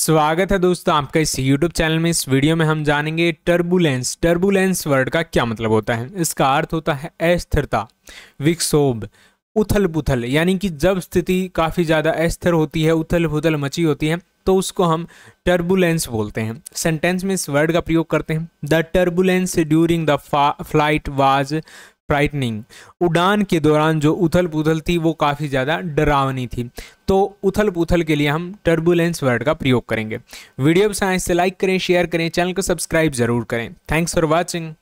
स्वागत है दोस्तों आपका इस YouTube चैनल में इस वीडियो में हम जानेंगे टर्बुलेंस टर्बुलेंस वर्ड का क्या मतलब होता है इसका अर्थ होता है अस्थिरता विक्षोभ उथल पुथल यानी कि जब स्थिति काफ़ी ज़्यादा अस्थिर होती है उथल पुथल मची होती है तो उसको हम टर्बुलेंस बोलते हैं सेंटेंस में इस वर्ड का प्रयोग करते हैं the turbulence during the flight was frightening उड़ान के दौरान जो उथल पुथल थी वो काफ़ी ज़्यादा डरावनी थी तो उथल पुथल के लिए हम टर्बुलेंस वर्ड का प्रयोग करेंगे वीडियो साइंस से लाइक करें शेयर करें चैनल को सब्सक्राइब जरूर करें थैंक्स फॉर वॉचिंग